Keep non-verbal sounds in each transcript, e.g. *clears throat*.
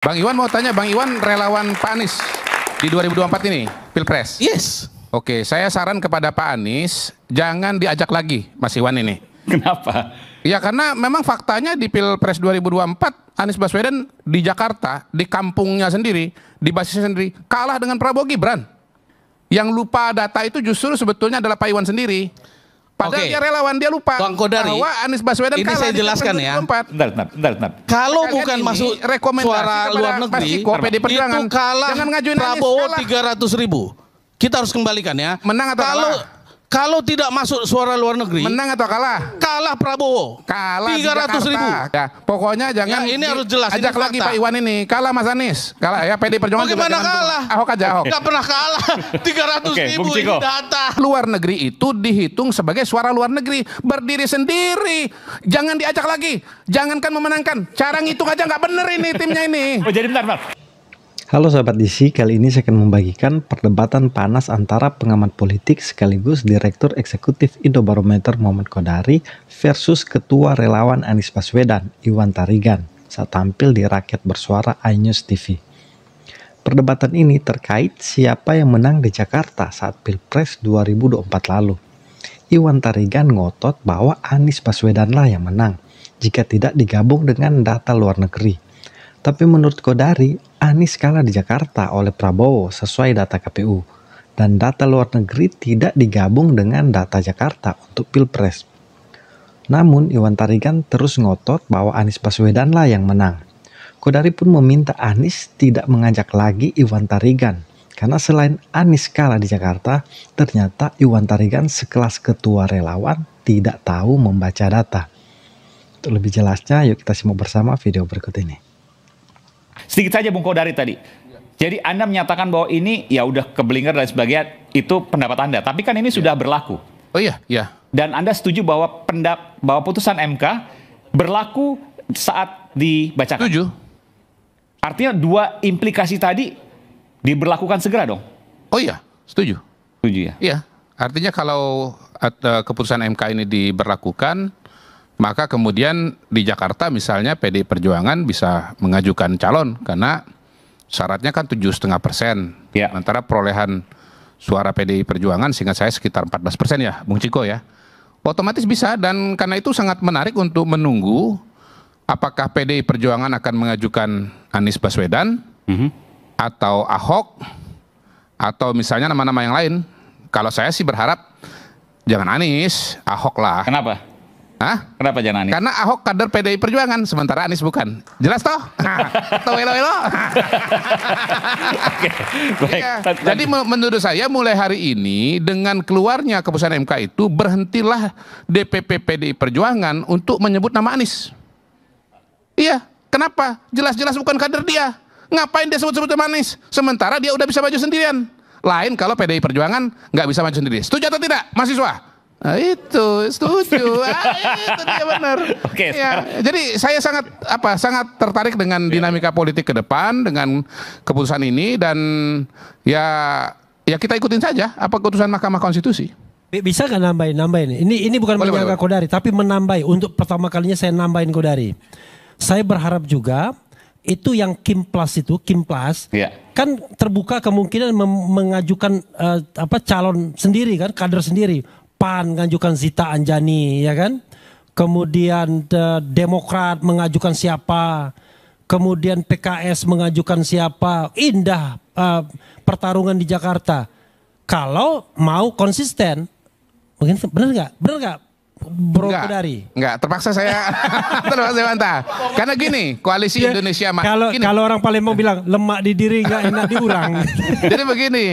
Bang Iwan mau tanya, Bang Iwan relawan Pak Anies di 2024 ini, Pilpres? Yes. Oke, saya saran kepada Pak Anies, jangan diajak lagi Mas Iwan ini. Kenapa? Ya karena memang faktanya di Pilpres 2024, Anies Baswedan di Jakarta, di kampungnya sendiri, di basisnya sendiri, kalah dengan Prabowo Gibran. Yang lupa data itu justru sebetulnya adalah Pak Iwan sendiri. Padahal okay. dia relawan, dia lupa Bang Kodari, bahwa Anies Baswedan ini kalah. saya jelaskan ya. Bentar, bentar, bentar, Kalau Kalian bukan masuk suara luar negeri, Masiko, PD Perjuangan, itu kalah Jangan ngajuin Prabowo tiga ratus ribu. Kita harus kembalikan ya. Menang atau Kalau kalah? Kalau tidak masuk suara luar negeri, menang atau kalah? Kalah Prabowo. Kalah ratus ribu. Ya, pokoknya jangan ya, ini harus jelas. Ajak ini lagi Pak Iwan ini. Kalah Mas Anies. Kalah ya PD Perjuangan. Bagaimana juga kalah? Ahok aja Ahok. Gak pernah kalah. *laughs* tiga ratus ribu ini data. Luar negeri itu dihitung sebagai suara luar negeri. Berdiri sendiri. Jangan diajak lagi. Jangankan memenangkan. Cara ngitung aja nggak bener ini timnya ini. Oh, jadi bentar, Pak. Halo sahabat DC, kali ini saya akan membagikan perdebatan panas antara pengamat politik sekaligus Direktur Eksekutif Indobarometer Muhammad Kodari versus Ketua Relawan Anies Baswedan, Iwan Tarigan, saat tampil di Rakyat Bersuara iNews TV. Perdebatan ini terkait siapa yang menang di Jakarta saat Pilpres 2024 lalu. Iwan Tarigan ngotot bahwa Anies Baswedanlah yang menang jika tidak digabung dengan data luar negeri. Tapi menurut Kodari, Anies kalah di Jakarta oleh Prabowo sesuai data KPU dan data luar negeri tidak digabung dengan data Jakarta untuk Pilpres. Namun Iwan Tarigan terus ngotot bahwa Anies Baswedanlah yang menang. Kodari pun meminta Anies tidak mengajak lagi Iwan Tarigan karena selain Anies kalah di Jakarta, ternyata Iwan Tarigan sekelas ketua relawan tidak tahu membaca data. Untuk lebih jelasnya, yuk kita simak bersama video berikut ini. Sedikit saja Bung Kodari tadi. Jadi Anda menyatakan bahwa ini ya udah keblinger dan sebagainya itu pendapat Anda, tapi kan ini iya. sudah ya. berlaku. Oh iya, iya. Dan Anda setuju bahwa pendap bahwa putusan MK berlaku saat dibacakan. Setuju. Artinya dua implikasi tadi diberlakukan segera dong. Oh iya, setuju. Setuju ya. Iya. Artinya kalau eh, keputusan MK ini diberlakukan maka kemudian di Jakarta misalnya PD Perjuangan bisa mengajukan calon karena syaratnya kan tujuh setengah persen antara ya. perolehan suara PDI Perjuangan sehingga saya sekitar 14 persen ya Bung Ciko ya otomatis bisa dan karena itu sangat menarik untuk menunggu apakah PDI Perjuangan akan mengajukan Anies Baswedan mm -hmm. atau Ahok atau misalnya nama-nama yang lain kalau saya sih berharap jangan Anies Ahok lah kenapa Ah, kenapa jangan Anies? Karena Ahok kader PDI Perjuangan, sementara Anies bukan. Jelas toh? Nah, toh elo elo. okay, Jadi menurut saya mulai hari ini dengan keluarnya keputusan MK itu berhentilah DPP PDI Perjuangan untuk menyebut nama Anies. Iya, kenapa? Jelas-jelas bukan kader dia. Ngapain dia sebut-sebut nama Anies? Sementara dia udah bisa maju sendirian. Lain kalau PDI Perjuangan nggak bisa maju sendiri. Setuju atau tidak, mahasiswa? Nah, itu setuju. *laughs* ah, itu dia benar. Oke. Okay, ya, jadi saya sangat apa sangat tertarik dengan yeah. dinamika politik ke depan dengan keputusan ini dan ya ya kita ikutin saja apa keputusan Mahkamah Konstitusi. Bisa kan nambahin nambahin ini ini bukan boleh, menjaga Kodari tapi menambahi untuk pertama kalinya saya nambahin Kodari. Saya berharap juga itu yang Kim Plus itu Kim Plus yeah. kan terbuka kemungkinan mengajukan uh, apa calon sendiri kan kader sendiri PAN mengajukan kan, Zita Anjani, ya kan? Kemudian uh, Demokrat mengajukan siapa? Kemudian PKS mengajukan siapa? Indah uh, pertarungan di Jakarta. Kalau mau konsisten, mungkin benar nggak? Benar nggak? Bro enggak, Enggak, terpaksa saya *laughs* terpaksa saya bantah. Karena gini, koalisi ya, Indonesia kalau gini. kalau orang Palembang bilang lemak di diri enggak enak diurang. *laughs* jadi begini,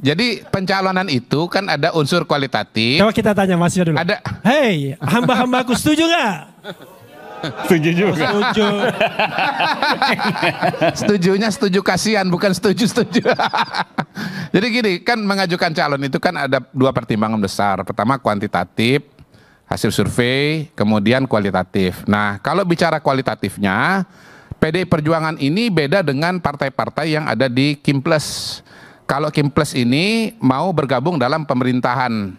jadi pencalonan itu kan ada unsur kualitatif. Coba kita tanya Mas dulu. Ada. Hei, hamba-hambaku setuju enggak? Setuju juga. Setuju. *laughs* Setujunya setuju kasihan bukan setuju setuju. Jadi gini, kan mengajukan calon itu kan ada dua pertimbangan besar. Pertama kuantitatif, hasil survei, kemudian kualitatif. Nah, kalau bicara kualitatifnya, PD Perjuangan ini beda dengan partai-partai yang ada di Kimplus. Kalau Kimplus ini mau bergabung dalam pemerintahan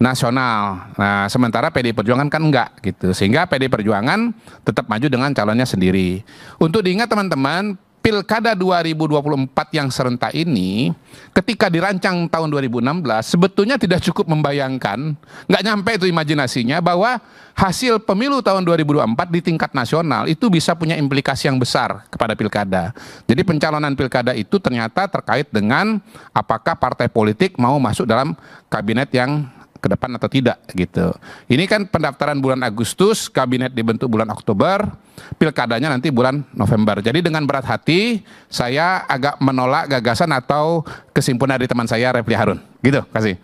nasional. Nah, sementara PD Perjuangan kan enggak gitu. Sehingga PD Perjuangan tetap maju dengan calonnya sendiri. Untuk diingat teman-teman, Pilkada 2024 yang serentak ini, ketika dirancang tahun 2016, sebetulnya tidak cukup membayangkan, nggak nyampe itu imajinasinya, bahwa hasil pemilu tahun 2024 di tingkat nasional itu bisa punya implikasi yang besar kepada pilkada. Jadi pencalonan pilkada itu ternyata terkait dengan apakah partai politik mau masuk dalam kabinet yang ke depan atau tidak gitu. Ini kan pendaftaran bulan Agustus, kabinet dibentuk bulan Oktober, pilkadanya nanti bulan November. Jadi dengan berat hati saya agak menolak gagasan atau kesimpulan dari teman saya Refli Harun. Gitu, kasih.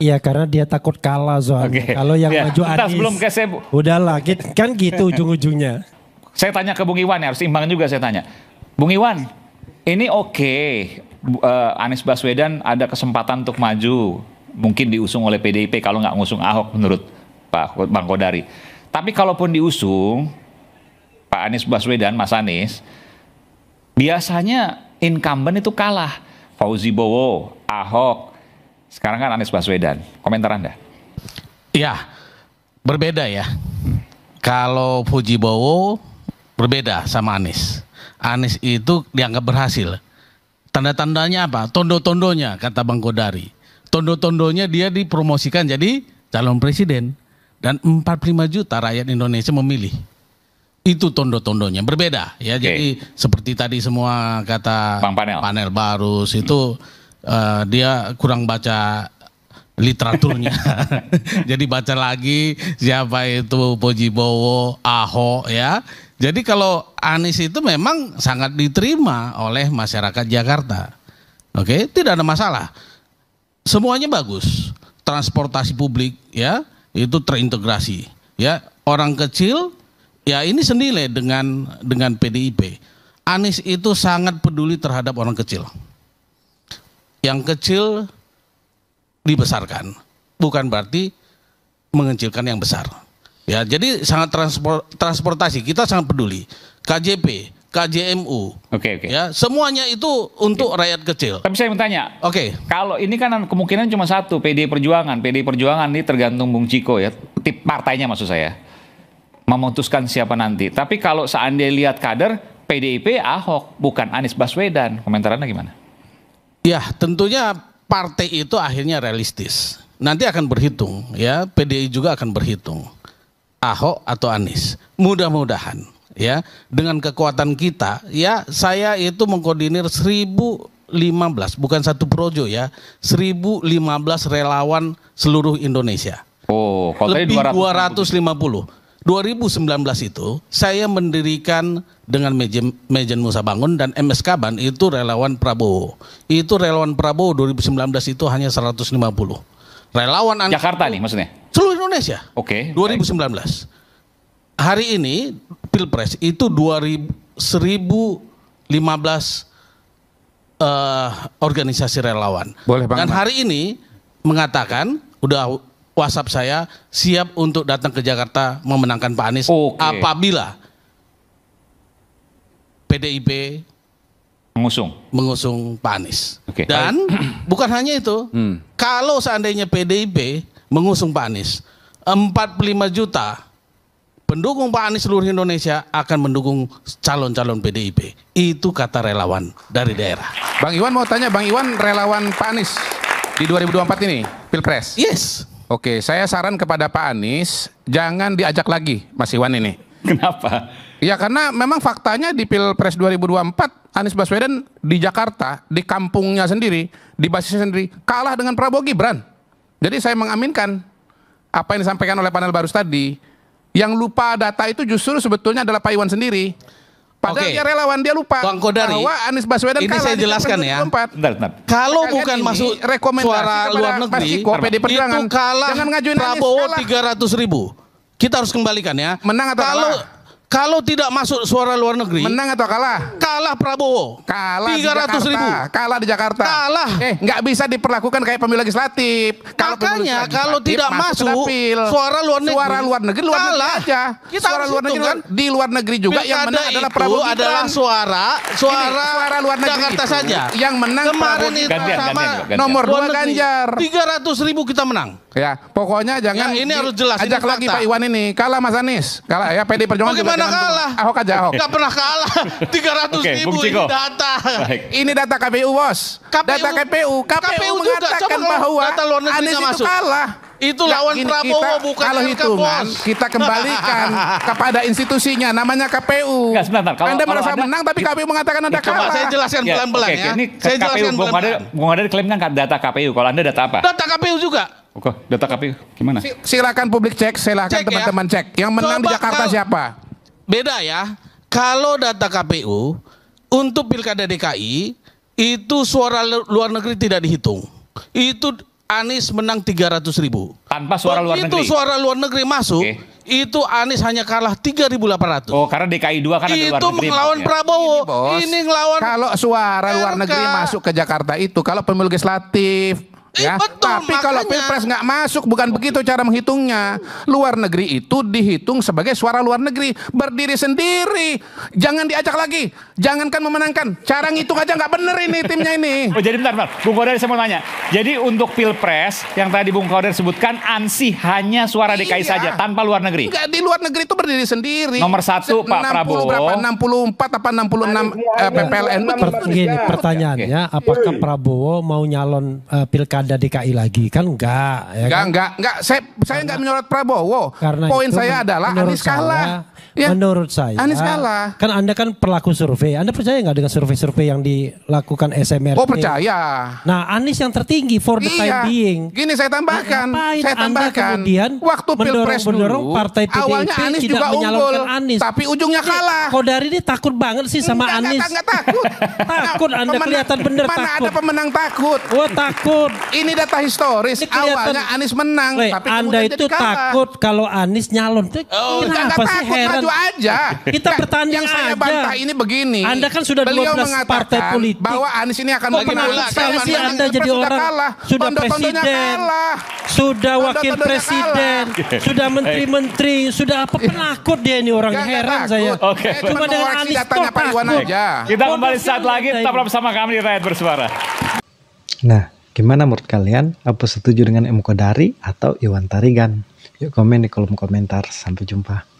Iya karena dia takut kalah soalnya. Okay. Kalau yang ya. maju Anies. Sebelum ke saya... Udahlah, kan gitu ujung-ujungnya. Saya tanya ke Bung Iwan ya, harus imbang juga saya tanya. Bung Iwan, ini oke okay. uh, eh, Anies Baswedan ada kesempatan untuk maju mungkin diusung oleh PDIP kalau nggak ngusung Ahok menurut Pak Bang Kodari. Tapi kalaupun diusung Pak Anies Baswedan, Mas Anies, biasanya incumbent itu kalah. Fauzi Bowo, Ahok, sekarang kan Anies Baswedan. Komentar Anda? Ya berbeda ya. Kalau Fauzi Bowo berbeda sama Anies. Anies itu dianggap berhasil. Tanda-tandanya apa? Tondo-tondonya kata Bang Kodari tondo-tondonya dia dipromosikan jadi calon presiden dan 45 juta rakyat Indonesia memilih. Itu tondo-tondonya berbeda ya. Okay. Jadi seperti tadi semua kata Bang panel. panel baru itu hmm. uh, dia kurang baca literaturnya. *laughs* Jadi baca lagi siapa itu Bowo, Aho ya. Jadi kalau Anies itu memang sangat diterima oleh masyarakat Jakarta. Oke, okay? tidak ada masalah semuanya bagus. Transportasi publik ya, itu terintegrasi ya. Orang kecil ya ini senilai dengan dengan PDIP. Anies itu sangat peduli terhadap orang kecil. Yang kecil dibesarkan, bukan berarti mengecilkan yang besar. Ya, jadi sangat transportasi kita sangat peduli. KJP KJMU. Oke, okay, oke. Okay. Ya, semuanya itu untuk okay. rakyat kecil. Tapi saya bertanya. Oke. Okay. Kalau ini kan kemungkinan cuma satu, PD Perjuangan. PD Perjuangan ini tergantung Bung Ciko ya, tip partainya maksud saya. Memutuskan siapa nanti. Tapi kalau seandainya lihat kader, PDIP Ahok, bukan Anies Baswedan. Komentar anda gimana? Ya, tentunya partai itu akhirnya realistis. Nanti akan berhitung ya, PDI juga akan berhitung. Ahok atau Anies. Mudah-mudahan ya dengan kekuatan kita ya saya itu mengkoordinir 1015 bukan satu projo ya 1015 relawan seluruh Indonesia. Oh, kalau lebih 250. 2019 itu saya mendirikan dengan Mejen, Mejen Musa Bangun dan MS Kaban itu relawan Prabowo. Itu relawan Prabowo 2019 itu hanya 150. Relawan Jakarta nih maksudnya. Seluruh Indonesia. Oke. Okay, 2019. Baik. Hari ini pilpres itu 2015 uh, eh, organisasi relawan. Boleh bang. Dan hari ini mengatakan udah WhatsApp saya siap untuk datang ke Jakarta memenangkan Pak Anies okay. apabila PDIP mengusung mengusung Pak Anies. Okay. Dan *clears throat* bukan hanya itu, hmm. kalau seandainya PDIP mengusung Pak Anies, 45 juta pendukung Pak Anies seluruh Indonesia akan mendukung calon-calon PDIP. Itu kata relawan dari daerah. Bang Iwan mau tanya, Bang Iwan relawan Pak Anies di 2024 ini, Pilpres? Yes. Oke, saya saran kepada Pak Anies, jangan diajak lagi Mas Iwan ini. Kenapa? Ya karena memang faktanya di Pilpres 2024 Anies Baswedan di Jakarta, di kampungnya sendiri, di basisnya sendiri kalah dengan Prabowo Gibran. Jadi saya mengaminkan apa yang disampaikan oleh panel baru tadi yang lupa data itu justru sebetulnya adalah Pak Iwan sendiri. Padahal okay. dia relawan, dia lupa Bang Kodari, bahwa Anies Baswedan ini kalah saya jelaskan ya. Bentar, bentar. Kalau Kalian bukan masuk suara luar negeri, PD Perjuangan, itu kalah Prabowo tiga ratus ribu. Kita harus kembalikan ya. Menang atau Kalau kalah? Kalau tidak masuk suara luar negeri, menang atau kalah? Kalah Prabowo. Kalah 300 ribu. Kalah di Jakarta. Kalah. Eh, nggak bisa diperlakukan kayak pemilu legislatif. Kalau Makanya legislatif, kalau tidak masuk, suara luar negeri, suara luar negeri, luar kalah. negeri aja. Kita suara luar negeri kan? kan? di luar negeri juga Pilkada yang menang adalah Prabowo Itu adalah suara suara, Ini, suara luar negeri Jakarta itu. saja. Yang menang kemarin itu gantian, sama gantian, gantian. nomor dua Ganjar. 300 ribu kita menang. Ya, pokoknya jangan ya, ini harus jelas. Ajak ini lagi Pak Iwan ini. Kalah Mas Anies. Kalah ya PD Perjuangan pernah kalah. Ahok aja Ahok. Gak pernah kalah. 300 okay, ribu ini data. Baik. Ini data KPU bos. KPU, data KPU. KPU, KPU mengatakan bahwa Anies itu masuk. kalah. Itu lawan lawan Prabowo kita, bukan kalau hitungan bos. kita kembalikan kepada institusinya namanya KPU. nggak sebentar, kalau, anda merasa ada, menang tapi KPU mengatakan Anda coba kalah. Saya jelaskan pelan-pelan ya. Okay, ya. Ini saya KPU, jelaskan Bung Ada Bung Ada klaimnya data KPU. Kalau Anda data apa? Data KPU juga. Oke, data KPU gimana? Silakan publik cek, silakan teman-teman cek. Ya. cek. Yang menang Coba di Jakarta kalau, siapa? beda ya. Kalau data KPU untuk pilkada DKI itu suara luar negeri tidak dihitung. Itu Anies menang 300 ribu. Tanpa suara Begitu luar negeri. Itu suara luar negeri masuk. Okay itu Anies hanya kalah 3.800. Oh, karena DKI 2 kan itu melawan Prabowo. Ini, bos, ini ngelawan Kalau suara RK. luar negeri masuk ke Jakarta itu kalau pemilu legislatif Ya, eh, betul, tapi makanya. kalau pilpres nggak masuk bukan begitu cara menghitungnya. Luar negeri itu dihitung sebagai suara luar negeri berdiri sendiri. Jangan diajak lagi. Jangankan memenangkan, cara ngitung aja nggak bener ini timnya ini. Oh jadi bentar, bentar. Bung Kodari saya mau tanya. Jadi untuk pilpres yang tadi Bung Kodari sebutkan ansi hanya suara DKI iya. saja tanpa luar negeri. Enggak, di luar negeri itu berdiri sendiri. Nomor satu Pak Prabowo. Berapa? 64 apa 66 eh, PPLN? Per, gini pertanyaannya, apakah Prabowo mau nyalon uh, pilkada ada DKI lagi kan enggak ya enggak kan? enggak enggak saya karena, saya enggak menyorot Prabowo karena poin saya adalah Anies kalah saya, ya. menurut saya Anies kalah kan Anda kan pelaku survei Anda percaya enggak dengan survei-survei yang dilakukan SMR Oh percaya nah Anies yang tertinggi for the iya. time being gini saya nah, tambahkan saya tambahkan kemudian waktu pilpres mendorong partai PDIP awalnya Anies tidak juga menyalonkan Anies tapi ujungnya iya, kalah dari ini takut banget sih sama enggak, Anies enggak, enggak, enggak takut *laughs* takut Anda kelihatan bener takut mana ada pemenang takut Oh takut. Ini data historis. Ini Awalnya Anies menang, Wey, tapi Anda itu takut kalau Anies nyalon. Itu oh, kenapa sih takut, heran? maju aja. Kita pertanyaan yang saya bantah ini begini. Anda kan sudah Beliau 12 partai politik. bahwa Anies ini akan menang. Kenapa sekali sih Anda jadi orang kalah. sudah presiden, sudah wakil presiden, sudah menteri-menteri, sudah apa penakut dia ini orang heran saya. Oke. Cuma dengan Anies Kita kembali saat lagi tetap bersama kami di Rakyat Bersuara. Nah, Gimana menurut kalian? Apa setuju dengan M. Kodari atau Iwan Tarigan? Yuk komen di kolom komentar. Sampai jumpa.